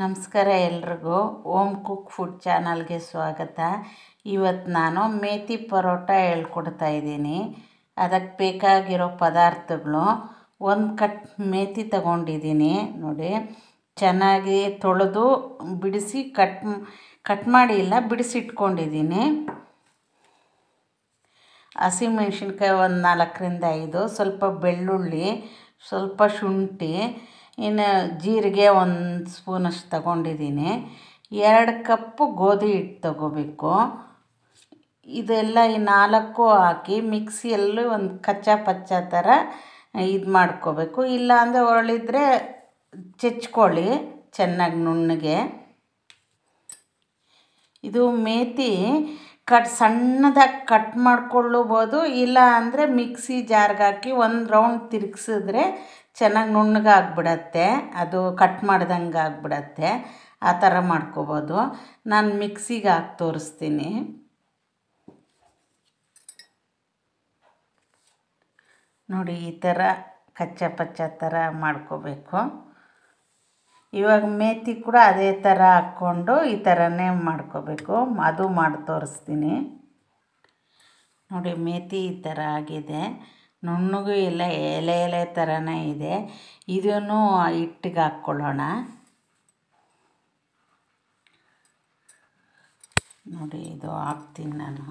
ನಮಸ್ಕಾರ ಎಲ್ರಿಗೂ ohm cook food ಚಾನಲ್ಗೆ ಸ್ವಾಗತ ಇವತ್ತು ನಾನು ಮೇತಿ ಪರೋಟ ಹೇಳ್ಕೊಡ್ತಾ ಇದ್ದೀನಿ ಅದಕ್ಕೆ ಬೇಕಾಗಿರೋ ಪದಾರ್ಥಗಳು ಒಂದು ಕಟ್ ಮೇತಿ ತಗೊಂಡಿದ್ದೀನಿ ನೋಡಿ ಚೆನ್ನಾಗಿ ತೊಳೆದು ಬಿಡಿಸಿ ಕಟ್ ಕಟ್ ಮಾಡಿ ಇಲ್ಲ ಬಿಡಿಸಿಟ್ಕೊಂಡಿದ್ದೀನಿ ಹಸಿಮೆಣ್ಸಿನ್ಕಾಯಿ ಒಂದು ನಾಲ್ಕರಿಂದ ಐದು ಸ್ವಲ್ಪ ಬೆಳ್ಳುಳ್ಳಿ ಸ್ವಲ್ಪ ಶುಂಠಿ ಇನ್ನು ಜೀರಿಗೆ ಒಂದು ಸ್ಪೂನಷ್ಟು ತಗೊಂಡಿದ್ದೀನಿ ಎರಡು ಕಪ್ಪು ಗೋಧಿ ಹಿಟ್ಟು ತಗೋಬೇಕು ಇದೆಲ್ಲ ಈ ನಾಲ್ಕು ಹಾಕಿ ಮಿಕ್ಸಿಯಲ್ಲಿ ಒಂದು ಕಚ್ಚಾ ಪಚ್ಚಾ ಥರ ಇದು ಮಾಡ್ಕೋಬೇಕು ಇಲ್ಲಾಂದರೆ ಹೊರಳಿದ್ರೆ ಚೆಚ್ಕೊಳ್ಳಿ ಚೆನ್ನಾಗಿ ನುಣ್ಣಗೆ ಇದು ಮೇತಿ ಕಟ್ ಸಣ್ಣದಾಗಿ ಕಟ್ ಮಾಡ್ಕೊಳ್ಳಬೋದು ಇಲ್ಲ ಅಂದರೆ ಮಿಕ್ಸಿ ಜಾರ್ಗಾಕಿ ಒಂದು ರೌಂಡ್ ತಿರುಗಿಸಿದ್ರೆ ಚೆನ್ನಾಗಿ ನುಣ್ಣಗೆ ಅದು ಕಟ್ ಮಾಡ್ದಂಗೆ ಆಗ್ಬಿಡತ್ತೆ ಆ ಥರ ಮಾಡ್ಕೋಬೋದು ನಾನು ಮಿಕ್ಸಿಗೆ ಹಾಕಿ ತೋರಿಸ್ತೀನಿ ನೋಡಿ ಈ ಥರ ಕಚ್ಚ ಪಚ್ಚ ಥರ ಮಾಡ್ಕೋಬೇಕು ಇವಾಗ ಮೇತಿ ಕೂಡ ಅದೇ ಥರ ಹಾಕ್ಕೊಂಡು ಈ ಥರನೇ ಮಾಡ್ಕೋಬೇಕು ಅದು ಮಾಡಿ ತೋರಿಸ್ತೀನಿ ನೋಡಿ ಮೇತಿ ಈ ಥರ ಆಗಿದೆ ನುಣ್ಣಗೂ ಇಲ್ಲ ಎಲೆ ಎಲೆ ಥರನೇ ಇದೆ ಇದನ್ನು ಹಿಟ್ಟಿಗೆ ಹಾಕ್ಕೊಳ್ಳೋಣ ನೋಡಿ ಇದು ಹಾಕ್ತೀನಿ ನಾನು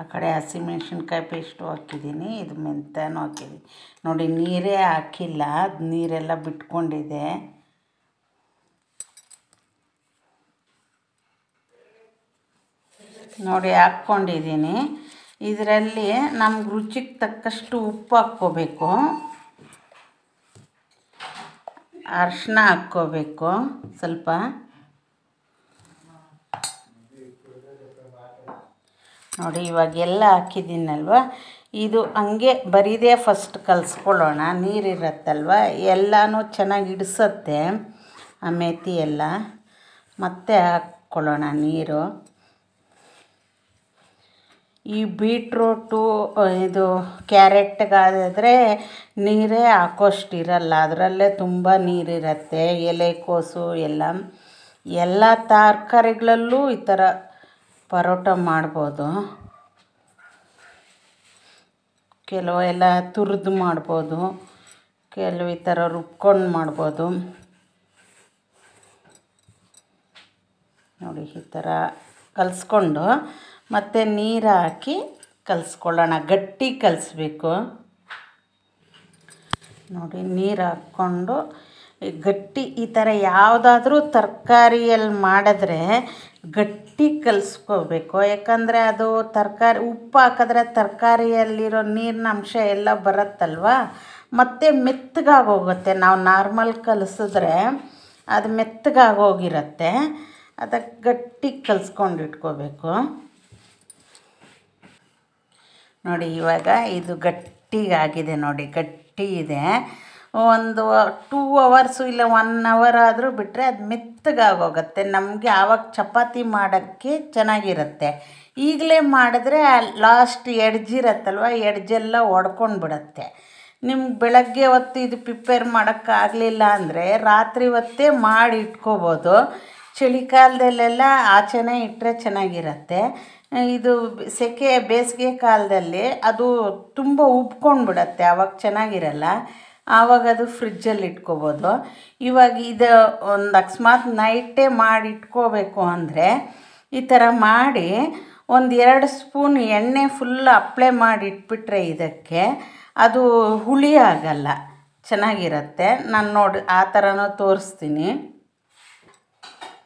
ಆ ಕಡೆ ಹಸಿಮೆಣ್ಸಿನ್ಕಾಯಿ ಪೇಸ್ಟು ಹಾಕಿದ್ದೀನಿ ಇದು ಮೆಂತ್ಯನೂ ಹಾಕಿದ್ದೀನಿ ನೋಡಿ ನೀರೇ ಹಾಕಿಲ್ಲ ಅದು ನೀರೆಲ್ಲ ಬಿಟ್ಕೊಂಡಿದೆ ನೋಡಿ ಹಾಕ್ಕೊಂಡಿದ್ದೀನಿ ಇದರಲ್ಲಿ ನಮ್ಗೆ ರುಚಿಗೆ ತಕ್ಕಷ್ಟು ಉಪ್ಪು ಹಾಕ್ಕೋಬೇಕು ಅರಿಶಿನ ಹಾಕ್ಕೋಬೇಕು ಸ್ವಲ್ಪ ನೋಡಿ ಇವಾಗೆಲ್ಲ ಹಾಕಿದ್ದೀನಲ್ವ ಇದು ಹಂಗೆ ಬರೀದೇ ಫಸ್ಟ್ ಕಲಿಸ್ಕೊಳ್ಳೋಣ ನೀರಿರತ್ತಲ್ವ ಎಲ್ಲನೂ ಚೆನ್ನಾಗಿ ಹಿಡಿಸತ್ತೆ ಆ ಮೆತಿ ಎಲ್ಲ ಮತ್ತೆ ಹಾಕ್ಕೊಳ್ಳೋಣ ನೀರು ಈ ಬೀಟ್ರೂಟು ಇದು ಕ್ಯಾರೆಟ್ಗಾದರೆ ನೀರೇ ಹಾಕೋಷ್ಟಿರಲ್ಲ ಅದರಲ್ಲೇ ತುಂಬ ನೀರಿರುತ್ತೆ ಎಲೆಕೋಸು ಎಲ್ಲ ಎಲ್ಲ ತರಕಾರಿಗಳಲ್ಲೂ ಈ ಥರ ಪರೋಟ ಮಾಡ್ಬೋದು ಕೆಲವೆಲ್ಲ ತುರಿದು ಮಾಡ್ಬೋದು ಕೆಲವು ಈ ಥರ ರುಬ್ಕೊಂಡು ಮಾಡ್ಬೋದು ನೋಡಿ ಈ ಥರ ಕಲಿಸ್ಕೊಂಡು ಮತ್ತು ನೀರು ಹಾಕಿ ಕಲಿಸ್ಕೊಳ್ಳೋಣ ಗಟ್ಟಿ ಕಲಿಸ್ಬೇಕು ನೋಡಿ ನೀರು ಹಾಕ್ಕೊಂಡು ಗಟ್ಟಿ ಈ ಥರ ಯಾವುದಾದ್ರೂ ತರಕಾರಿಯಲ್ಲಿ ಮಾಡಿದ್ರೆ ಗಟ್ಟಿ ಕಲಿಸ್ಕೋಬೇಕು ಯಾಕಂದರೆ ಅದು ತರಕಾರಿ ಉಪ್ಪು ಹಾಕಿದ್ರೆ ತರಕಾರಿಯಲ್ಲಿರೋ ನೀರಿನ ಅಂಶ ಎಲ್ಲ ಬರುತ್ತಲ್ವ ಮತ್ತು ಮೆತ್ತಗಾಗೋಗುತ್ತೆ ನಾವು ನಾರ್ಮಲ್ ಕಲಿಸಿದ್ರೆ ಅದು ಮೆತ್ತಗಾಗೋಗಿರುತ್ತೆ ಅದಕ್ಕೆ ಗಟ್ಟಿ ಕಲಿಸ್ಕೊಂಡು ಇಟ್ಕೋಬೇಕು ನೋಡಿ ಇವಾಗ ಇದು ಗಟ್ಟಿಗಾಗಿದೆ ನೋಡಿ ಗಟ್ಟಿ ಇದೆ ಒಂದು ಟೂ ಅವರ್ಸು ಇಲ್ಲ ಒನ್ ಅವರ್ ಆದರೂ ಬಿಟ್ಟರೆ ಅದು ಮೆತ್ತಗಾಗೋಗುತ್ತೆ ನಮಗೆ ಆವಾಗ ಚಪಾತಿ ಮಾಡೋಕ್ಕೆ ಚೆನ್ನಾಗಿರುತ್ತೆ ಈಗಲೇ ಮಾಡಿದ್ರೆ ಲಾಸ್ಟ್ ಎಡ್ಜ್ ಇರುತ್ತಲ್ವ ಎಡ್ಜೆಲ್ಲ ಒಡ್ಕೊಂಡು ಬಿಡುತ್ತೆ ನಿಮ್ಗೆ ಬೆಳಗ್ಗೆ ಹೊತ್ತು ಇದು ಪ್ರಿಪೇರ್ ಮಾಡೋಕ್ಕಾಗಲಿಲ್ಲ ಅಂದರೆ ರಾತ್ರಿ ಹೊತ್ತೇ ಮಾಡಿ ಇಟ್ಕೋಬೋದು ಚಳಿಗಾಲದಲ್ಲೆಲ್ಲ ಆಚೆನೇ ಇಟ್ಟರೆ ಚೆನ್ನಾಗಿರತ್ತೆ ಇದು ಸೆಕೆ ಬೇಸಿಗೆ ಕಾಲದಲ್ಲಿ ಅದು ತುಂಬ ಬಿಡತ್ತೆ ಆವಾಗ ಚೆನ್ನಾಗಿರಲ್ಲ ಆವಾಗ ಅದು ಫ್ರಿಜ್ಜಲ್ಲಿ ಇಟ್ಕೋಬೋದು ಇವಾಗ ಇದು ಒಂದು ಅಕಸ್ಮಾತ್ ನೈಟೇ ಮಾಡಿ ಇಟ್ಕೋಬೇಕು ಅಂದರೆ ಈ ಥರ ಮಾಡಿ ಒಂದು ಎರಡು ಸ್ಪೂನ್ ಎಣ್ಣೆ ಫುಲ್ ಅಪ್ಲೈ ಮಾಡಿ ಇಟ್ಬಿಟ್ರೆ ಇದಕ್ಕೆ ಅದು ಹುಳಿ ಆಗಲ್ಲ ಚೆನ್ನಾಗಿರತ್ತೆ ನಾನು ನೋಡಿ ಆ ಥರನೂ ತೋರಿಸ್ತೀನಿ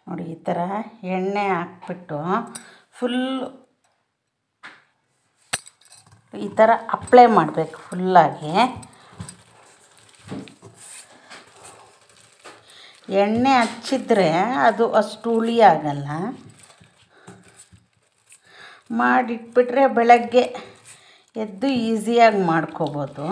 ನೋಡಿ ಈ ಥರ ಎಣ್ಣೆ ಹಾಕ್ಬಿಟ್ಟು ಫುಲ್ ಈ ಥರ ಅಪ್ಲೈ ಮಾಡಬೇಕು ಫುಲ್ಲಾಗಿ ಎಣ್ಣೆ ಹಚ್ಚಿದ್ರೆ ಅದು ಅಷ್ಟು ಹುಳಿ ಆಗಲ್ಲ ಮಾಡಿಟ್ಬಿಟ್ರೆ ಬೆಳಗ್ಗೆ ಎದ್ದು ಈಸಿಯಾಗಿ ಮಾಡ್ಕೋಬೋದು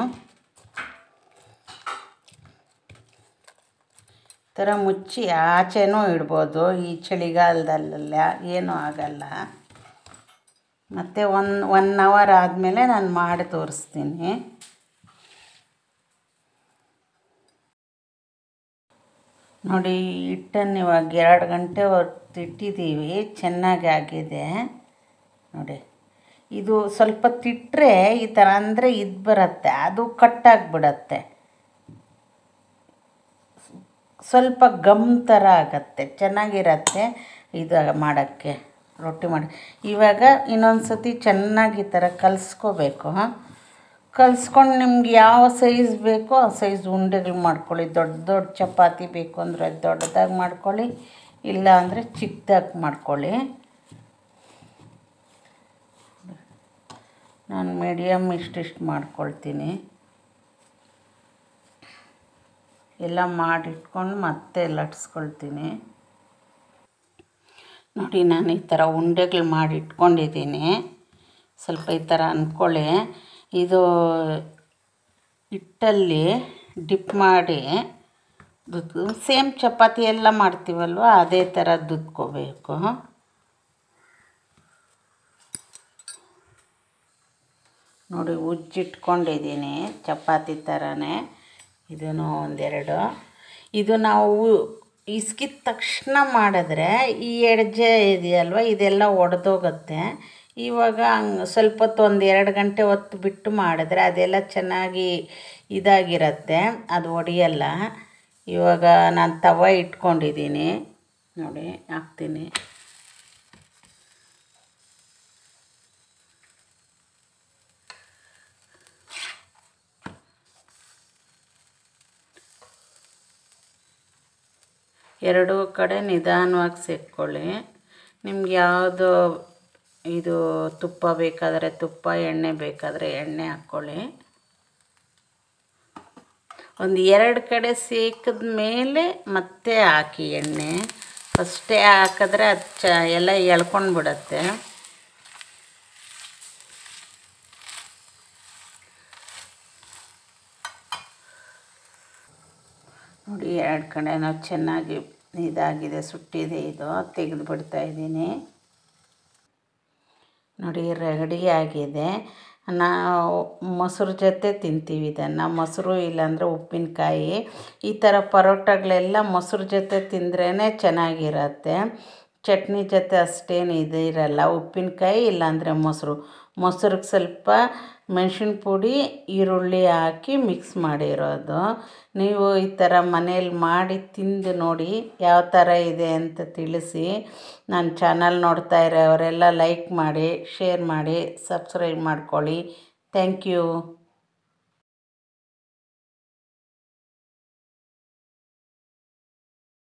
ಥರ ಮುಚ್ಚಿ ಆಚೆನೂ ಇಡ್ಬೋದು ಈ ಚಳಿಗಾಲದಲ್ಲೆಲ್ಲ ಏನೂ ಆಗಲ್ಲ ಮತ್ತು ಒನ್ ಒನ್ ಅವರ್ ಆದಮೇಲೆ ನಾನು ಮಾಡಿ ತೋರಿಸ್ತೀನಿ ನೋಡಿ ಹಿಟ್ಟನ್ನು ಇವಾಗ ಎರಡು ಗಂಟೆ ಹೊತ್ತು ಇಟ್ಟಿದ್ದೀವಿ ಚೆನ್ನಾಗಿ ಆಗಿದೆ ನೋಡಿ ಇದು ಸ್ವಲ್ಪ ತಿಟ್ಟರೆ ಈ ಥರ ಅಂದರೆ ಇದು ಬರುತ್ತೆ ಅದು ಕಟ್ಟಾಗಿಬಿಡತ್ತೆ ಸ್ವಲ್ಪ ಗಮ್ ಥರ ಆಗತ್ತೆ ಚೆನ್ನಾಗಿರತ್ತೆ ಇದು ಮಾಡೋಕ್ಕೆ ರೊಟ್ಟಿ ಮಾಡಿ ಇವಾಗ ಇನ್ನೊಂದು ಸತಿ ಚೆನ್ನಾಗಿ ಈ ಥರ ಕಲಿಸ್ಕೋಬೇಕು ಹಾಂ ಕಲಿಸ್ಕೊಂಡು ನಿಮ್ಗೆ ಯಾವ ಸೈಜ್ ಬೇಕೋ ಆ ಸೈಜ್ ಉಂಡೆಗಳು ಮಾಡ್ಕೊಳ್ಳಿ ದೊಡ್ಡ ದೊಡ್ಡ ಚಪಾತಿ ಬೇಕು ಅಂದರೆ ದೊಡ್ಡದಾಗಿ ಮಾಡ್ಕೊಳ್ಳಿ ಇಲ್ಲ ಅಂದರೆ ಚಿಕ್ಕದಾಗಿ ಮಾಡ್ಕೊಳ್ಳಿ ನಾನು ಮೀಡಿಯಮ್ ಇಷ್ಟಿಷ್ಟು ಮಾಡ್ಕೊಳ್ತೀನಿ ಎಲ್ಲ ಮಾಡಿಟ್ಕೊಂಡು ಮತ್ತೆ ಲಟ್ಸ್ಕೊಳ್ತೀನಿ ನೋಡಿ ನಾನು ಈ ಥರ ಉಂಡೆಗಳು ಮಾಡಿಟ್ಕೊಂಡಿದ್ದೀನಿ ಸ್ವಲ್ಪ ಈ ಥರ ಅಂದ್ಕೊಳ್ಳಿ ಇದು ಹಿಟ್ಟಲ್ಲಿ ಡಿಪ್ ಮಾಡಿ ದುದ್ದು ಸೇಮ್ ಚಪಾತಿ ಎಲ್ಲ ಮಾಡ್ತೀವಲ್ವ ಅದೇ ಥರ ದುದ್ಕೋಬೇಕು ನೋಡಿ ಉಜ್ಜಿಟ್ಕೊಂಡಿದ್ದೀನಿ ಚಪಾತಿ ಥರನೇ ಇದೂ ಒಂದೆರಡು ಇದು ನಾವು ಇಸ್ಕಿದ ತಕ್ಷಣ ಮಾಡಿದ್ರೆ ಈ ಎಡ್ಜೆ ಇದೆಯಲ್ವ ಇದೆಲ್ಲ ಒಡೆದೋಗುತ್ತೆ ಇವಾಗ ಹಂಗೆ ಸ್ವಲ್ಪ ಹೊತ್ತು ಒಂದು ಎರಡು ಗಂಟೆ ಹೊತ್ತು ಬಿಟ್ಟು ಮಾಡಿದ್ರೆ ಅದೆಲ್ಲ ಚೆನ್ನಾಗಿ ಇದಾಗಿರುತ್ತೆ ಅದು ಒಡೆಯಲ್ಲ ಇವಾಗ ನಾನು ತವ ಇಟ್ಕೊಂಡಿದ್ದೀನಿ ನೋಡಿ ಹಾಕ್ತೀನಿ ಎರಡೂ ಕಡೆ ನಿಧಾನವಾಗಿ ಸಿಕ್ಕೊಳ್ಳಿ ನಿಮ್ಗೆ ಯಾವುದು ಇದು ತುಪ್ಪ ಬೇಕಾದರೆ ತುಪ್ಪ ಎಣ್ಣೆ ಬೇಕಾದರೆ ಎಣ್ಣೆ ಹಾಕ್ಕೊಳ್ಳಿ ಒಂದು ಎರಡು ಕಡೆ ಸೇಕಿದ ಮೇಲೆ ಮತ್ತೆ ಹಾಕಿ ಎಣ್ಣೆ ಫಸ್ಟೇ ಹಾಕಿದ್ರೆ ಅದು ಚ ಎಲ್ಲ ಎಳ್ಕೊಂಡು ಬಿಡುತ್ತೆ ಎರಡು ಕಡೆನೂ ಚೆನ್ನಾಗಿ ಇದಾಗಿದೆ ಸುಟ್ಟಿದೆ ಇದು ತೆಗೆದು ಬಿಡ್ತಾ ಇದ್ದೀನಿ ನೋಡಿ ರೆಗಡಿ ಆಗಿದೆ ನಾವು ಮೊಸರು ಜೊತೆ ತಿಂತೀವಿ ಇದನ್ನು ಮೊಸರು ಇಲ್ಲಾಂದರೆ ಉಪ್ಪಿನಕಾಯಿ ಈ ಥರ ಪರೋಟಗಳೆಲ್ಲ ಮೊಸರು ಜೊತೆ ತಿಂದ್ರೇ ಚೆನ್ನಾಗಿರತ್ತೆ ಚಟ್ನಿ ಜೊತೆ ಅಷ್ಟೇನು ಇರಲ್ಲ ಉಪ್ಪಿನಕಾಯಿ ಇಲ್ಲಾಂದರೆ ಮೊಸರು ಮೊಸ್ರಿಗೆ ಸ್ವಲ್ಪ ಮೆಣಸಿನ ಪುಡಿ ಈರುಳ್ಳಿ ಹಾಕಿ ಮಿಕ್ಸ್ ಮಾಡಿರೋದು ನೀವು ಈ ಥರ ಮನೇಲಿ ಮಾಡಿ ತಿಂದು ನೋಡಿ ಯಾವ ಥರ ಇದೆ ಅಂತ ತಿಳಿಸಿ ನನ್ನ ಚಾನಲ್ ನೋಡ್ತಾ ಇರೋರೆಲ್ಲ ಲೈಕ್ ಮಾಡಿ ಶೇರ್ ಮಾಡಿ ಸಬ್ಸ್ಕ್ರೈಬ್ ಮಾಡ್ಕೊಳ್ಳಿ ಥ್ಯಾಂಕ್ ಯು